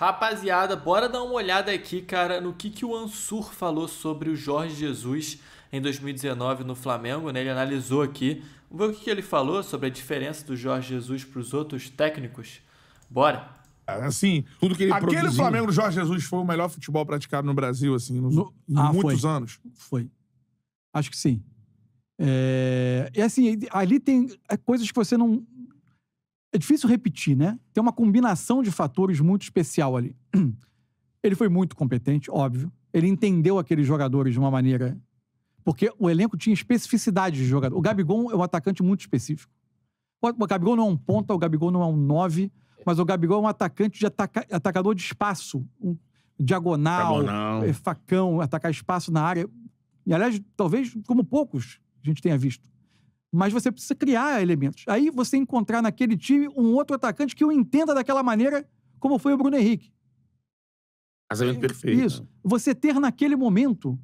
Rapaziada, bora dar uma olhada aqui, cara, no que, que o Ansur falou sobre o Jorge Jesus em 2019 no Flamengo, né? Ele analisou aqui. Vamos ver o que, que ele falou sobre a diferença do Jorge Jesus para os outros técnicos. Bora! Assim, tudo que ele Aquele produziu... Flamengo do Jorge Jesus foi o melhor futebol praticado no Brasil, assim, nos no... Ah, muitos foi. anos. Foi. Acho que sim. É... E assim, ali tem é coisas que você não, é difícil repetir, né? Tem uma combinação de fatores muito especial ali. Ele foi muito competente, óbvio. Ele entendeu aqueles jogadores de uma maneira. Porque o elenco tinha especificidade de jogador. O Gabigol é um atacante muito específico. O Gabigol não é um ponta, o Gabigol não é um nove, mas o Gabigol é um atacante de ataca... atacador de espaço. Um diagonal, é, facão, atacar espaço na área. E, aliás, talvez como poucos a gente tenha visto mas você precisa criar elementos. Aí você encontrar naquele time um outro atacante que o entenda daquela maneira, como foi o Bruno Henrique. Casamento é, perfeito. Isso. Né? Você ter naquele momento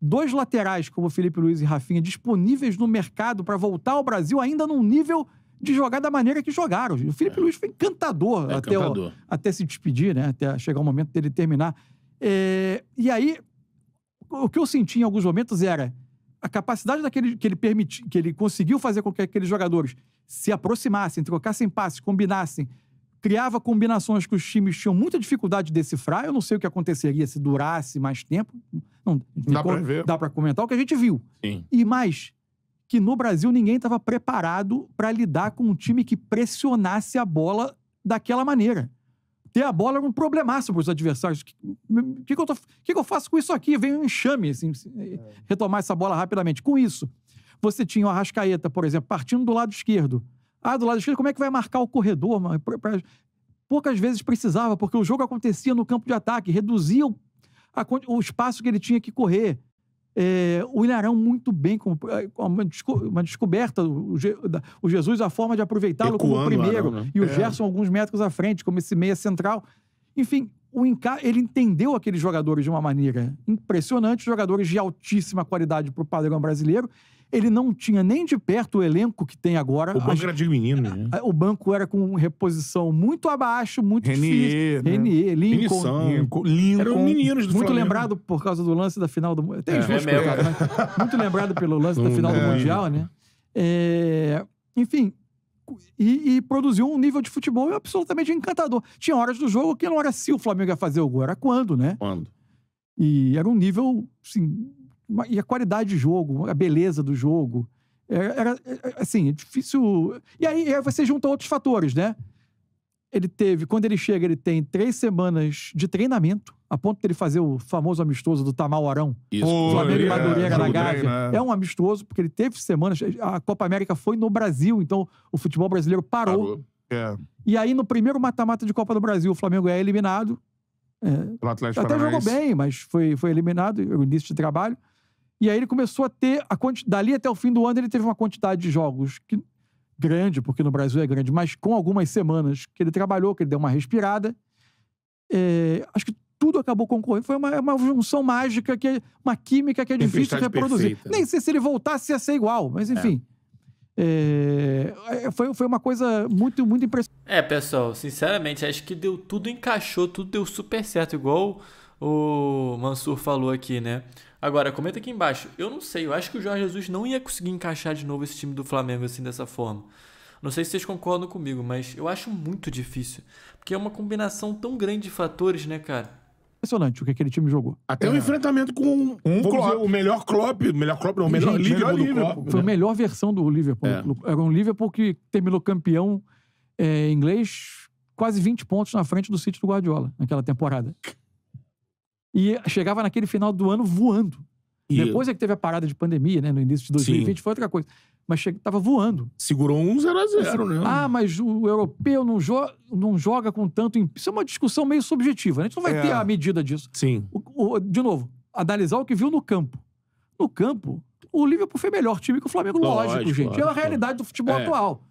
dois laterais como Felipe Luiz e Rafinha disponíveis no mercado para voltar ao Brasil ainda num nível de jogar da maneira que jogaram. O Felipe é. Luiz foi encantador, é até, O, até se despedir, né? Até chegar o momento dele terminar. É, e aí, o que eu senti em alguns momentos era a capacidade daquele que ele permiti, que ele conseguiu fazer com que aqueles jogadores se aproximassem, trocassem passes, combinassem, criava combinações que os times tinham muita dificuldade de decifrar. Eu não sei o que aconteceria se durasse mais tempo. Não, dá para ver. Dá para comentar o que a gente viu. Sim. E mais que no Brasil ninguém estava preparado para lidar com um time que pressionasse a bola daquela maneira ter a bola era é um problemaço para os adversários. O que, hum, hum, que, que, eu tô, que, que, eu faço com isso aqui? Vem um enxame, assim, eh, é. retomar essa bola rapidamente. Com isso, você tinha o Arrascaeta, por exemplo, partindo do lado esquerdo. Ah, do lado esquerdo, como é que vai marcar o corredor? Poucas vezes precisava, porque o jogo acontecia no campo de ataque, reduzia o, a, o espaço que ele tinha que correr é, o Ilharão muito bem, é, com uma, uma descoberta, o, o, Jesus, a forma de aproveitá-lo como primeiro, Arão, né? e o é. Gerson alguns metros à frente, como esse meia central. Enfim, o Inca, ele entendeu aqueles jogadores de uma maneira impressionante, jogadores de altíssima qualidade para o padrão brasileiro. Ele não tinha nem de perto o elenco que tem agora. O banco as, era de menino. Né? O banco era com reposição muito abaixo, muito Renier, difícil. Né? Renier, Lincoln, Lincoln. Eram meninos do Muito Flamengo. lembrado por causa do lance da final do... Até é, justo, é né? Muito lembrado pelo lance da final do é. Mundial, né? É... Enfim, e, e, produziu um nível de futebol absolutamente encantador. Tinha horas do jogo que não era se o Flamengo ia fazer o gol, era quando, né? Quando. E era um nível, assim, uma, e a qualidade de jogo, a beleza do jogo. É, era, era é, assim, difícil. E aí, aí você junta outros fatores, né? Ele teve, quando ele chega, ele tem três semanas de treinamento, a ponto de ele fazer o famoso amistoso do Tamal Arão. Isso. Flamengo e Madureira na Gávea. Né? É um amistoso, porque ele teve semanas. A Copa América foi no Brasil, então o futebol brasileiro parou. parou. É. E aí, no primeiro mata-mata de Copa do Brasil, o Flamengo é eliminado. É. Atlético Até jogou bem, mas foi, foi eliminado, o início de trabalho. E aí ele começou a ter a quantidade. Dali até o fim do ano, ele teve uma quantidade de jogos que grande, porque no Brasil é grande, mas com algumas semanas que ele trabalhou, que ele deu uma respirada, é, acho que tudo acabou concorrendo. Foi uma, é uma junção mágica, que é, uma química que é difícil de reproduzir. Perfeita, né? Nem sei se ele voltasse a ser igual, mas é. enfim. É. É, foi, foi uma coisa muito, muito impressionante. É, pessoal, sinceramente, acho que deu tudo encaixou, tudo deu super certo. Igual o Mansur falou aqui, né? Agora, comenta aqui embaixo. Eu não sei, eu acho que o Jorge Jesus não ia conseguir encaixar de novo esse time do Flamengo assim dessa forma. Não sei se vocês concordam comigo, mas eu acho muito difícil. Porque é uma combinação tão grande de fatores, né, cara? Impressionante o que aquele time jogou. Até o é. um enfrentamento com um Klopp. o melhor Klopp, melhor Klopp, não, o melhor Gente, Liverpool, Liverpool Klopp, né? Foi né? a melhor versão do Liverpool. É. Era é, um Liverpool que terminou campeão é, inglês quase 20 pontos na frente do City do Guardiola naquela temporada e chegava naquele final do ano voando. E... Depois é que teve a parada de pandemia, né? No início de 2020 Sim. foi outra coisa. Mas che... tava voando. Segurou um 0x0, né? Ah, mas o europeu não, jo... não joga com tanto. Isso é uma discussão meio subjetiva, né? A gente não vai é... ter a medida disso. Sim. O... O... de novo, analisar o que viu no campo. No campo, o Liverpool foi melhor time que o Flamengo, lógico, lógico gente. Lógico. É a realidade do futebol é. atual.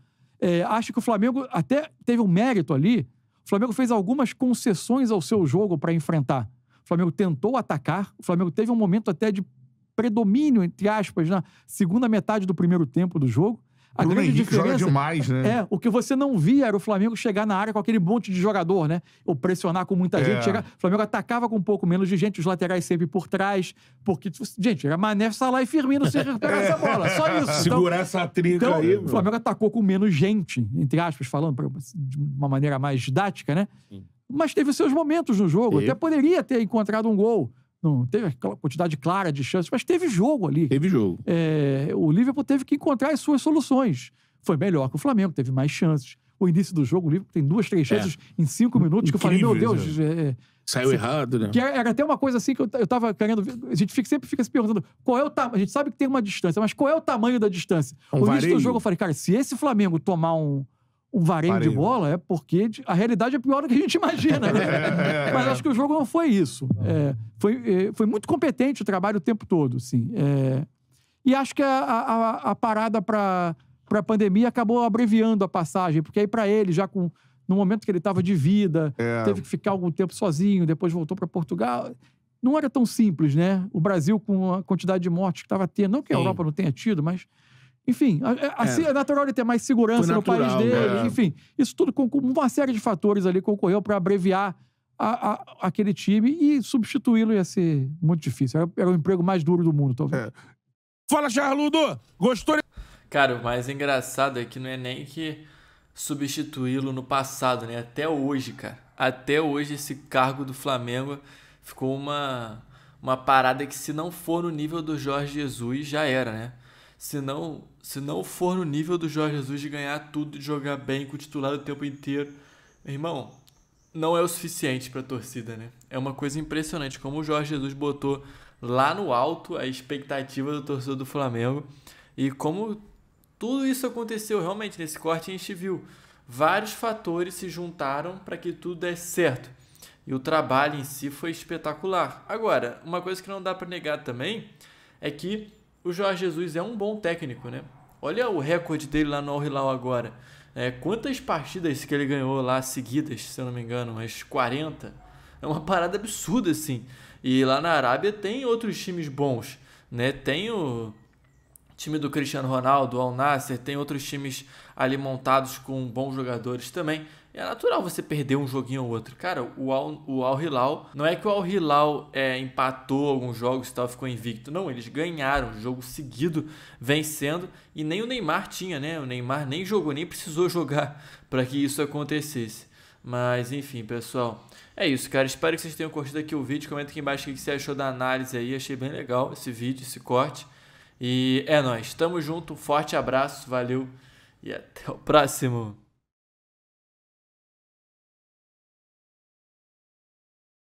É, acho que o Flamengo até teve um mérito ali. O Flamengo fez algumas concessões ao seu jogo para enfrentar. Flamengo tentou atacar, o Flamengo teve um momento até de predomínio, entre aspas, na segunda metade do primeiro tempo do jogo. A Bruno grande Henrique diferença demais, né? É, o que você não via era o Flamengo chegar na área com aquele monte de jogador, né? Ou pressionar com muita é. gente. Chegar, o Flamengo atacava com um pouco menos de gente, os laterais sempre por trás. Porque, gente, era Mané, Salah e Firmino se recuperar essa bola. Só isso. Segurar então, essa trinca então, aí. O Flamengo atacou com menos gente, entre aspas, falando de uma maneira mais didática, né? Sim mas teve seus momentos no jogo. E... Até poderia ter encontrado um gol. Não teve aquela quantidade clara de chances, mas teve jogo ali. Teve jogo. É, o Liverpool teve que encontrar as suas soluções. Foi melhor que o Flamengo, teve mais chances. O início do jogo, o Liverpool tem duas, três é. chances é. em cinco minutos, Incrível, que eu falei, meu Deus. Né? É, é, Saiu assim, errado, né? Que era, até uma coisa assim que eu, eu tava querendo A gente fica, sempre fica se perguntando qual é o tamanho. A gente sabe que tem uma distância, mas qual é o tamanho da distância? Um o início do jogo, eu falei, cara, se esse Flamengo tomar um um vareio, de bola é porque a realidade é pior do que a gente imagina. Né? é, é, Mas acho que o jogo não foi isso. É, foi, é, foi muito competente o trabalho o tempo todo, sim. É, e acho que a, a, a parada para a pandemia acabou abreviando a passagem, porque aí para ele, já com no momento que ele estava de vida, é. teve que ficar algum tempo sozinho, depois voltou para Portugal. Não era tão simples, né? O Brasil, com a quantidade de mortes que estava tendo, não que a sim. Europa não tenha tido, mas enfim, é, assim é. é. natural de ter mais segurança natural, no país dele. É. Enfim, isso tudo com uma série de fatores ali concorreu para abreviar a, a, aquele time e substituí-lo ia ser muito difícil. Era, era, o emprego mais duro do mundo, talvez. É. Fala, Charludo! Gostou? Cara, o mais engraçado é que não é nem que substituí-lo no passado, né? Até hoje, cara. Até hoje esse cargo do Flamengo ficou uma, uma parada que se não for no nível do Jorge Jesus, já era, né? Se não se não for no nível do Jorge Jesus de ganhar tudo, de jogar bem com o titular o tempo inteiro, irmão, não é o suficiente para a torcida, né? É uma coisa impressionante como o Jorge Jesus botou lá no alto a expectativa do torcedor do Flamengo e como tudo isso aconteceu realmente nesse corte a gente viu vários fatores se juntaram para que tudo desse certo. E o trabalho em si foi espetacular. Agora, uma coisa que não dá para negar também é que o Jorge Jesus é um bom técnico, né? Olha o recorde dele lá no Al Hilal agora. É, quantas partidas que ele ganhou lá seguidas, se eu não me engano, umas 40. É uma parada absurda, assim. E lá na Arábia tem outros times bons, né? Tem o, time do Cristiano Ronaldo, Al Nasser, tem outros times ali montados com bons jogadores também. É natural você perder um joguinho ou outro. Cara, o Al, o Al Hilal, não é que o Al Hilal é, empatou alguns jogos e tal, ficou invicto. Não, eles ganharam, jogo seguido, vencendo. E nem o Neymar tinha, né? O Neymar nem jogou, nem precisou jogar para que isso acontecesse. Mas enfim, pessoal, é isso, cara. Espero que vocês tenham curtido aqui o vídeo. Comenta aqui embaixo o que você achou da análise aí. Achei bem legal esse vídeo, esse corte. E é nós. Tamo junto. Forte abraço. Valeu. E até o próximo.